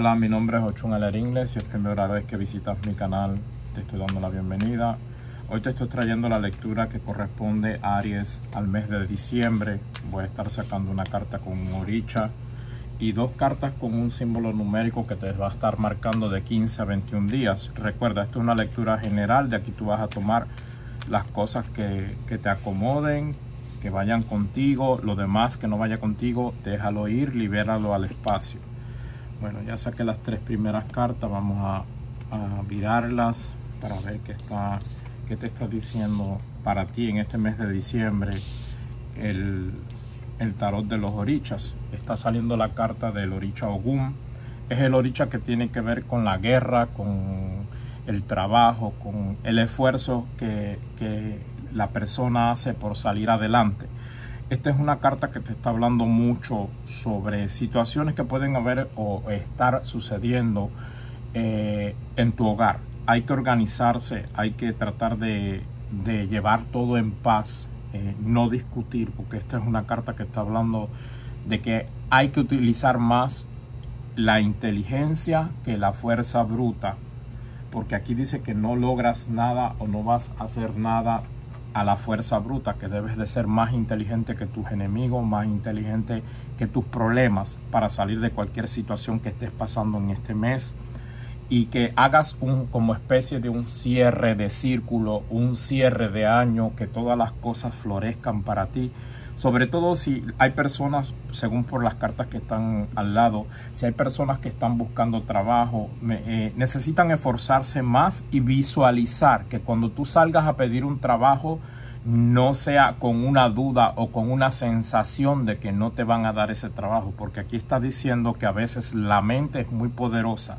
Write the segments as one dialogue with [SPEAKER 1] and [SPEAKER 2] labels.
[SPEAKER 1] Hola, mi nombre es Ochun Aler Inglés y es primera vez que visitas mi canal, te estoy dando la bienvenida. Hoy te estoy trayendo la lectura que corresponde a Aries al mes de diciembre. Voy a estar sacando una carta con un oricha y dos cartas con un símbolo numérico que te va a estar marcando de 15 a 21 días. Recuerda, esto es una lectura general, de aquí tú vas a tomar las cosas que, que te acomoden, que vayan contigo, lo demás que no vaya contigo, déjalo ir, libéralo al espacio. Bueno, ya saqué las tres primeras cartas, vamos a, mirarlas virarlas para ver qué, está, qué te está diciendo para ti en este mes de diciembre el, tarot de los orichas. Está saliendo la carta del oricha Ogum. Es el oricha que tiene que ver con la guerra, con el trabajo, con el esfuerzo que, que la persona hace por salir adelante. Esta es una carta que te está hablando mucho sobre situaciones que pueden haber o estar sucediendo eh, en tu hogar. Hay que organizarse, hay que tratar de, llevar todo en paz, eh, no discutir, porque esta es una carta que está hablando de que hay que utilizar más la inteligencia que la fuerza bruta, porque aquí dice que no logras nada o no vas a hacer nada a la fuerza bruta, que debes de ser más inteligente que tus enemigos, más inteligente que tus problemas para salir de cualquier situación que estés pasando en este mes y que hagas un, como especie de un cierre de círculo, un cierre de año, que todas las cosas florezcan para ti sobre todo si hay personas, según por las cartas que están al lado, si hay personas que están buscando trabajo, eh, necesitan esforzarse más y visualizar que cuando tú salgas a pedir un trabajo, no sea con una duda o con una sensación de que no te van a dar ese trabajo, porque aquí está diciendo que a veces la mente es muy poderosa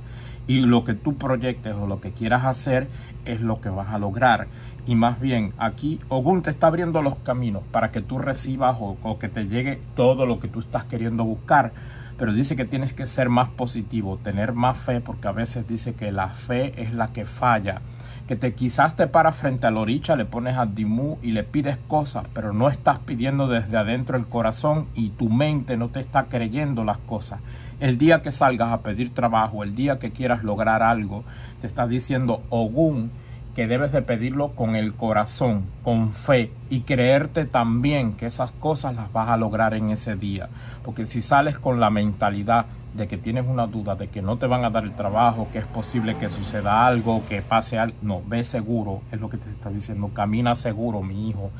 [SPEAKER 1] y lo que tú proyectes o lo que quieras hacer es lo que vas a lograr. Y más bien, aquí Ogún te está abriendo los caminos para que tú recibas o, que te llegue todo lo que tú estás queriendo buscar. Pero dice que tienes que ser más positivo, tener más fe, porque a veces dice que la fe es la que falla. Que te quizás te paras frente a Loricha, le pones a Dimu y le pides cosas, pero no estás pidiendo desde adentro el corazón y tu mente no te está creyendo las cosas. El día que salgas a pedir trabajo, el día que quieras lograr algo, te estás diciendo Ogún que debes de pedirlo con el corazón, con fe y creerte también que esas cosas las vas a lograr en ese día. Porque si sales con la mentalidad de que tienes una duda, de que no te van a dar el trabajo, que es posible que suceda algo, que pase algo, no, ve seguro, es lo que te está diciendo, camina seguro, mi hijo,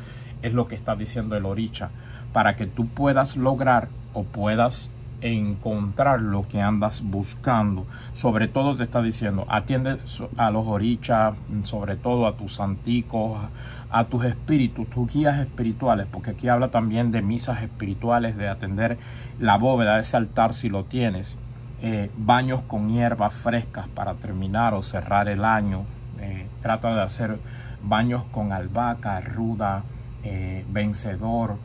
[SPEAKER 1] es lo que está diciendo el oricha, para que tú puedas lograr o puedas encontrar lo que andas buscando. Sobre todo te está diciendo, atiende a los orichas, sobre todo a tus santicos, a tus espíritus, tus guías espirituales, porque aquí habla también de misas espirituales, de atender la bóveda, ese altar si lo tienes, eh, baños con hierbas frescas para terminar o cerrar el año, eh, trata de hacer baños con albahaca, ruda, eh, vencedor,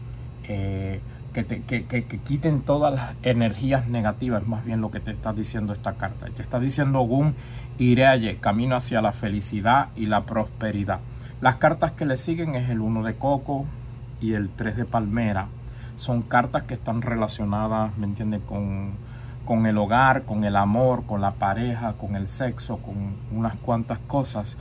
[SPEAKER 1] que, quiten todas las energías negativas, más bien lo que te está diciendo esta carta. Te está diciendo Gun aye, camino hacia la felicidad y la prosperidad. Las cartas que le siguen es el 1 de coco y el 3 de palmera. Son cartas que están relacionadas, ¿me entiendes?, con, con el hogar, con el amor, con la pareja, con el sexo, con unas cuantas cosas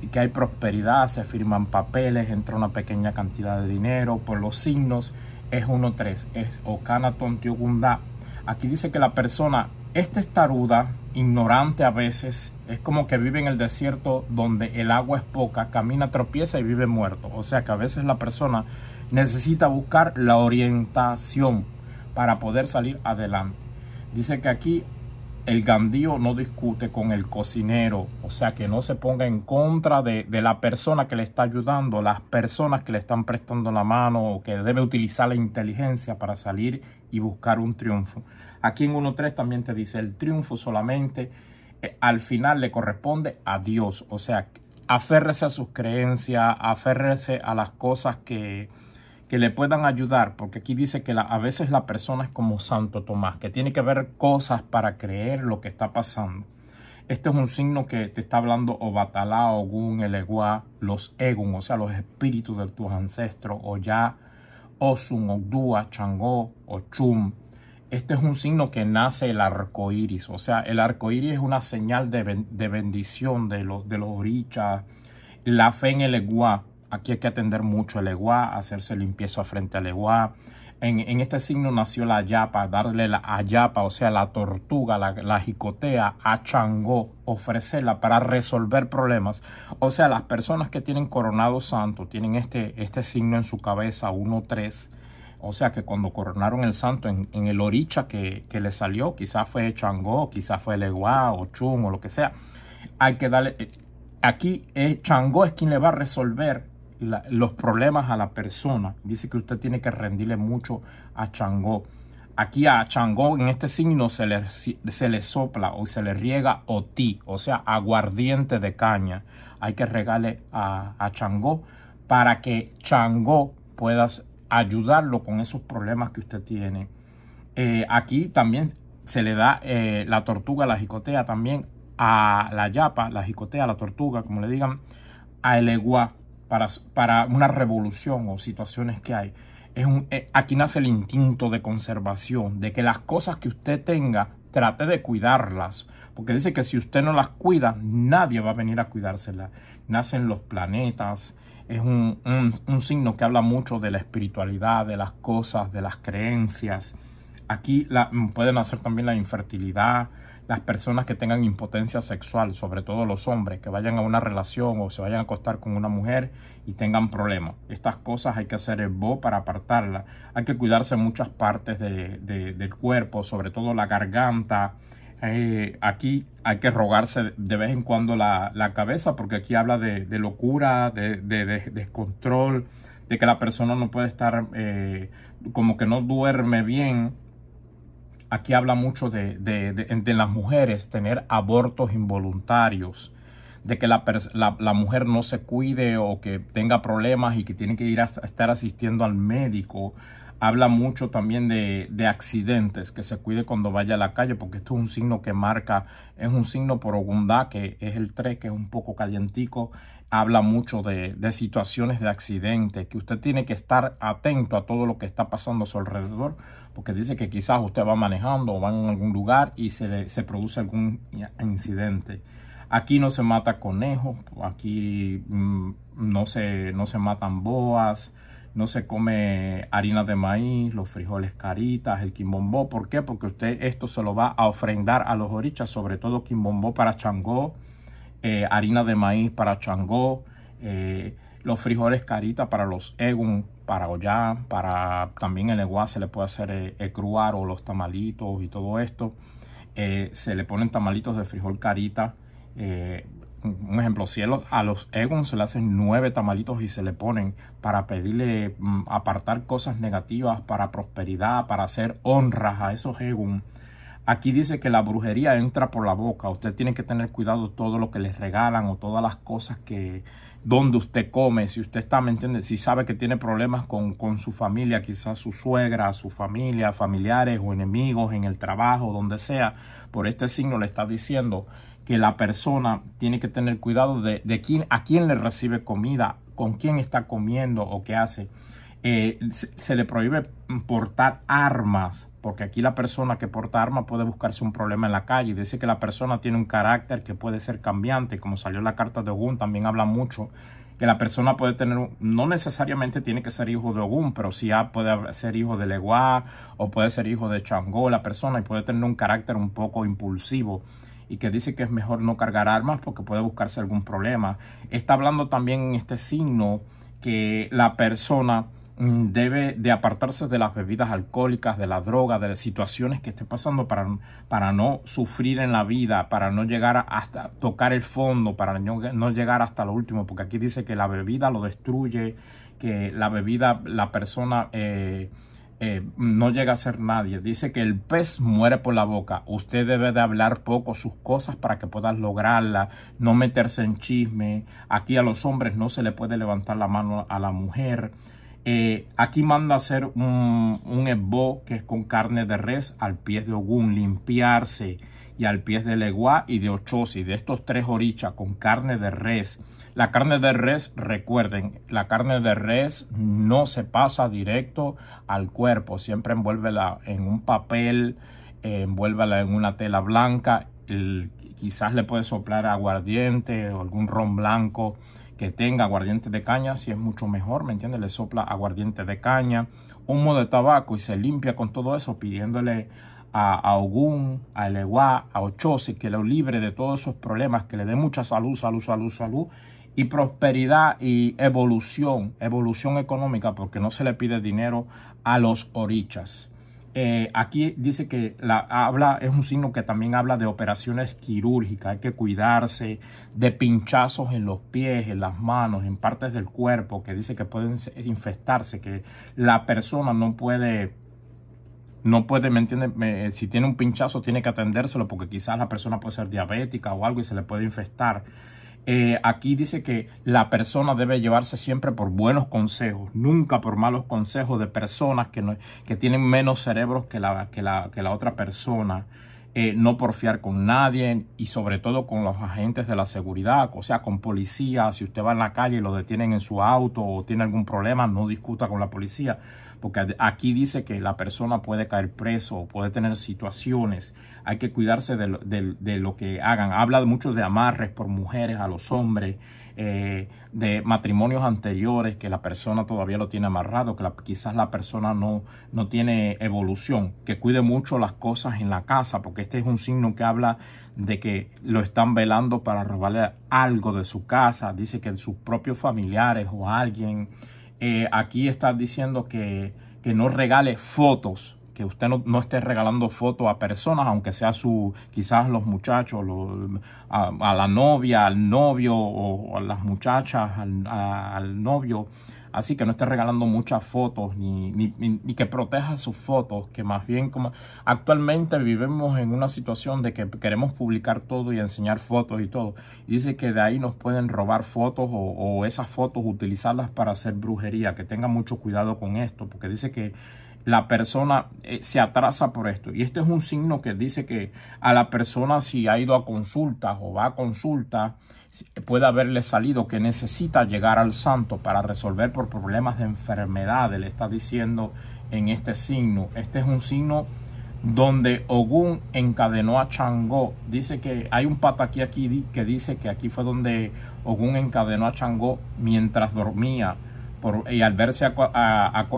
[SPEAKER 1] y que hay prosperidad, se firman papeles, entra una pequeña cantidad de dinero por los signos es 1.3, es Okanaton Tiogunda. Aquí dice que la persona es taruda. ignorante a veces, es como que vive en el desierto donde el agua es poca, camina, tropieza y vive muerto. O sea que a veces la persona necesita buscar la orientación para poder salir adelante. Dice que aquí el gandío no discute con el cocinero, o sea que no se ponga en contra de, de, la persona que le está ayudando, las personas que le están prestando la mano o que debe utilizar la inteligencia para salir y buscar un triunfo. Aquí en 1.3 también te dice el triunfo solamente eh, al final le corresponde a Dios, o sea, aférrese a sus creencias, aférrese a las cosas que, que le puedan ayudar, porque aquí dice que a veces la persona es como Santo Tomás, que tiene que ver cosas para creer lo que está pasando. Este es un signo que te está hablando o Gun, Ogun, Eguá, los Egun, o sea, los espíritus de tus ancestros, o Oya, Osun, Odua, Changó, Ochum. Este es un signo que nace el arco iris, o sea, el arco iris es una señal de, bendición de los, de orichas, la fe en Eguá. Aquí hay que atender mucho el eguá, hacerse limpieza frente al eguá. En, este signo nació la Ayapa, darle la ayapa, o sea, la tortuga, la, jicotea, a changó, ofrecerla para resolver problemas. O sea, las personas que tienen coronado santo, tienen este, este signo en su cabeza, 1-3. O sea que cuando coronaron el santo en, el oricha que, le salió, quizás fue changó, quizás fue legua o Chung o lo que sea, hay que darle... Eh, aquí changó es quien le va a resolver los problemas a la persona. Dice que usted tiene que rendirle mucho a Changó. Aquí a Changó en este signo se le, se le sopla o se le riega o ti o sea, aguardiente de caña. Hay que regarle a, a Changó para que Changó puedas ayudarlo con esos problemas que usted tiene. Eh, aquí también se le da eh, la tortuga, la jicotea también a la yapa, la jicotea, la tortuga, como le digan, a el eguá para, una revolución o situaciones que hay, es un, eh, aquí nace el instinto de conservación, de que las cosas que usted tenga, trate de cuidarlas, porque dice que si usted no las cuida, nadie va a venir a cuidárselas. Nacen los planetas, es un, un, signo que habla mucho de la espiritualidad, de las cosas, de las creencias. Aquí la, pueden también la infertilidad, las personas que tengan impotencia sexual, sobre todo los hombres, que vayan a una relación o se vayan a acostar con una mujer y tengan problemas. Estas cosas hay que hacer el bo para apartarlas. Hay que cuidarse muchas partes de, del cuerpo, sobre todo la garganta. Eh, aquí hay que rogarse de vez en cuando la, cabeza porque aquí habla de, de locura, de, descontrol, de que la persona no puede estar eh, como que no duerme bien aquí habla mucho de, las mujeres tener abortos involuntarios, de que la, mujer no se cuide o que tenga problemas y que tiene que ir a, estar asistiendo al médico. Habla mucho también de, accidentes, que se cuide cuando vaya a la calle, porque esto es un signo que marca, es un signo por Ogunda, que es el tres que es un poco calientico. Habla mucho de, de situaciones de accidente, que usted tiene que estar atento a todo lo que está pasando a su alrededor, porque dice que quizás usted va manejando o va en algún lugar y se, le, produce algún incidente. Aquí no se mata conejos, aquí mm, no se, no se matan boas, no se come harina de maíz, los frijoles caritas, el quimbombó. ¿Por qué? Porque usted esto se lo va a ofrendar a los orichas, sobre todo quimbombó para changó, eh, harina de maíz para changó, eh, los frijoles caritas para los egun, para olla, para también el eguá se le puede hacer eh, el, cruar o los tamalitos y todo esto. Eh, se le ponen tamalitos de frijol carita. Eh, un ejemplo, si a los Egun se le hacen nueve tamalitos y se le ponen para pedirle mm, apartar cosas negativas, para prosperidad, para hacer honras a esos Egun. Aquí dice que la brujería entra por la boca. Usted tiene que tener cuidado todo lo que les regalan o todas las cosas que donde usted come. Si usted está, ¿me entiende? Si sabe que tiene problemas con, su familia, quizás su suegra, su familia, familiares o enemigos en el trabajo, donde sea, por este signo le está diciendo que la persona tiene que tener cuidado de, de quién, a quién le recibe comida, con quién está comiendo o qué hace. Eh, se, le prohíbe portar armas, porque aquí la persona que porta armas puede buscarse un problema en la calle. Dice que la persona tiene un carácter que puede ser cambiante, como salió en la carta de Ogún, también habla mucho que la persona puede tener, no necesariamente tiene que ser hijo de Ogún, pero sí puede ser hijo de Leguá o puede ser hijo de Changó, la persona, y puede tener un carácter un poco impulsivo y que dice que es mejor no cargar armas porque puede buscarse algún problema. Está hablando también en este signo que la persona Mm, debe de apartarse de las bebidas alcohólicas, de la droga, de las situaciones que esté pasando para, para no sufrir en la vida, para no llegar hasta tocar el fondo, para no, llegar hasta lo último, porque aquí dice que la bebida lo destruye, que la bebida, la persona eh, eh, no llega a ser nadie. Dice que el pez muere por la boca. Usted debe de hablar poco sus cosas para que puedas lograrla, no meterse en chisme. Aquí a los hombres no se le puede levantar la mano a la mujer. Eh, aquí manda hacer un, un que es con carne de res al pie de Ogún, limpiarse y al pie de Leguá y de Ochosi, de estos tres orichas con carne de res. La carne de res, recuerden, la carne de res no se pasa directo al cuerpo, siempre envuélvela en un papel, eh, envuélvela en una tela blanca, quizás le puede soplar aguardiente o algún ron blanco que tenga aguardiente de caña, si es mucho mejor, ¿me entiendes? Le sopla aguardiente de caña, humo de tabaco y se limpia con todo eso pidiéndole a, Ogún, a Eleguá, a Ochose, que lo libre de todos esos problemas, que le dé mucha salud, salud, salud, salud y prosperidad y evolución, evolución económica, porque no se le pide dinero a los orichas. Eh, aquí dice que la habla es un signo que también habla de operaciones quirúrgicas. Hay que cuidarse de pinchazos en los pies, en las manos, en partes del cuerpo que dice que pueden infestarse, que la persona no puede no puede, ¿me entiende si tiene un pinchazo tiene que atendérselo porque quizás la persona puede ser diabética o algo y se le puede infestar. Eh, aquí dice que la persona debe llevarse siempre por buenos consejos, nunca por malos consejos de personas que, tienen menos cerebros que la, otra persona. no eh, no porfiar con nadie y sobre todo con los agentes de la seguridad, o sea, con policía. Si usted va en la calle y lo detienen en su auto o tiene algún problema, no discuta con la policía porque aquí dice que la persona puede caer preso o puede tener situaciones. Hay que cuidarse de lo, que hagan. Habla mucho de amarres por mujeres a los hombres, eh, de matrimonios anteriores que la persona todavía lo tiene amarrado, que quizás la persona no, no tiene evolución. Que cuide mucho las cosas en la casa, porque este es un signo que habla de que lo están velando para robarle algo de su casa. Dice que sus propios familiares o alguien eh, aquí está diciendo que, que, no regale fotos, que usted no, no, esté regalando fotos a personas, aunque sea su, quizás los muchachos, a, la novia, al novio, o, a las muchachas, al novio, Así que no esté regalando muchas fotos ni, ni, ni, que proteja sus fotos, que más bien como actualmente vivimos en una situación de que queremos publicar todo y enseñar fotos y todo. dice que de ahí nos pueden robar fotos o, esas fotos utilizarlas para hacer brujería, que tenga mucho cuidado con esto, porque dice que la persona eh, se atrasa por esto. Y este es un signo que dice que a la persona si ha ido a consultas o va a consultas, puede haberle salido que necesita llegar al santo para resolver por problemas de enfermedad. Le está diciendo en este signo. Este es un signo donde Ogún encadenó a Changó. Dice que hay un pata aquí que dice que aquí fue donde Ogún encadenó a Changó mientras dormía. y al verse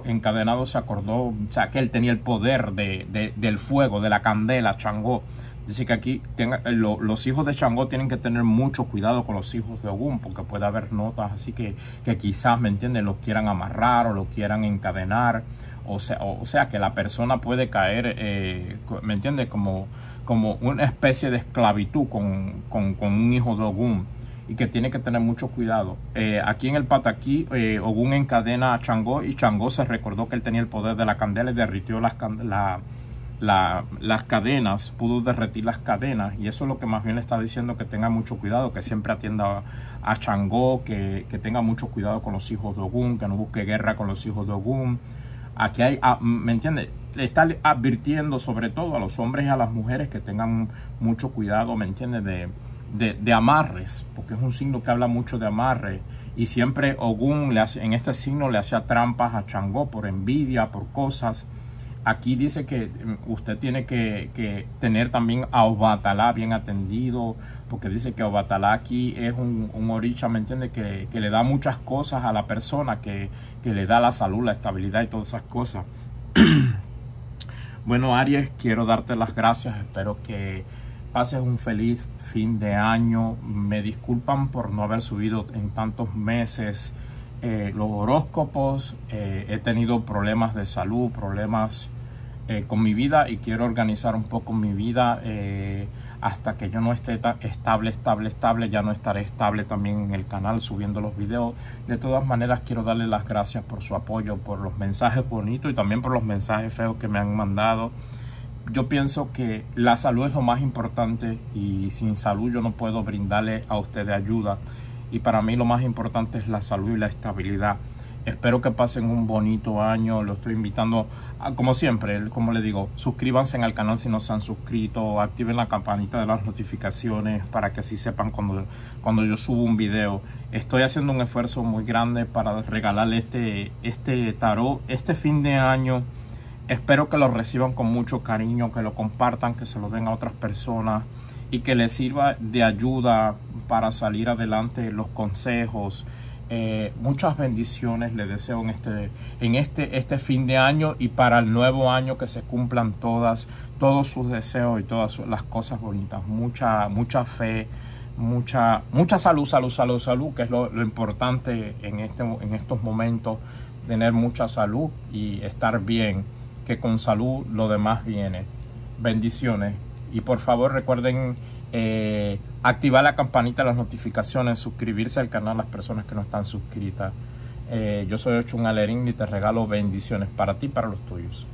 [SPEAKER 1] encadenado se acordó, o sea, que él tenía el poder de, del fuego, de la candela, Changó. Dice que aquí eh, los hijos de Changó tienen que tener mucho cuidado con los hijos de Ogún, porque puede haber notas así que, que quizás, ¿me entienden?, los quieran amarrar o los quieran encadenar. O sea, o sea que la persona puede caer, eh, ¿me entiendes?, como, como una especie de esclavitud con, un hijo de Ogún y que tiene que tener mucho cuidado. Eh, aquí en el Pataquí, Ogún encadena a Changó y Changó se recordó que él tenía el poder de la candela y derritió las, la, las cadenas, pudo derretir las cadenas y eso es lo que más bien le está diciendo que tenga mucho cuidado, que siempre atienda a Changó, que, tenga mucho cuidado con los hijos de Ogún, que no busque guerra con los hijos de Ogún. Aquí hay, ah, mm, ¿me entiende, Le está advirtiendo sobre todo a los hombres y a las mujeres que tengan mucho cuidado, ¿me entiende, De, amarres, porque es un signo que habla mucho de amarres. Y siempre Ogún le hace, en este signo le hacía trampas a Changó por envidia, por cosas aquí dice que mm, usted tiene que, tener también a Obatalá bien atendido, porque dice que Obatalá aquí es un, un oricha, ¿me entiende? Que, le da muchas cosas a la persona, que, que le da la salud, la estabilidad y todas esas cosas. bueno, Aries, quiero darte las gracias, espero que pases un feliz fin de año. Me disculpan por no haber subido en tantos meses. Eh, los horóscopos, eh, he tenido problemas de salud, problemas eh, con mi vida y quiero organizar un poco mi vida hasta que yo no esté estable, estable, estable, ya no estaré estable también en el canal subiendo los videos. De todas maneras, quiero darle las gracias por su apoyo, por los mensajes bonitos y también por los mensajes feos que me han mandado. Yo pienso que la salud es lo más importante y sin salud yo no puedo brindarle a ustedes ayuda y para mí lo más importante es la salud y la estabilidad. Espero que pasen un bonito año. Lo estoy invitando, a, como siempre, como le digo, suscríbanse al canal si no se han suscrito, activen la campanita de las notificaciones para que así sepan cuando, cuando yo subo un video. Estoy haciendo un esfuerzo muy grande para regalarle este, este tarot este fin de año. Espero que lo reciban con mucho cariño, que lo compartan, que se lo den a otras personas y que les sirva de ayuda para salir adelante, los consejos. Eh, muchas bendiciones le deseo en este, en este, este fin de año y para el nuevo año que se cumplan todas, todos sus deseos y todas las cosas bonitas. Mucha, mucha fe, mucha, mucha salud, salud, salud, salud, que es lo, importante en, este, en estos momentos, tener mucha salud y estar bien, que con salud lo demás viene. Bendiciones. Y por favor recuerden eh, activar la campanita de las notificaciones, suscribirse al canal las personas que no están suscritas. Eh, yo soy Ochun Alerín y te regalo bendiciones para ti y para los tuyos.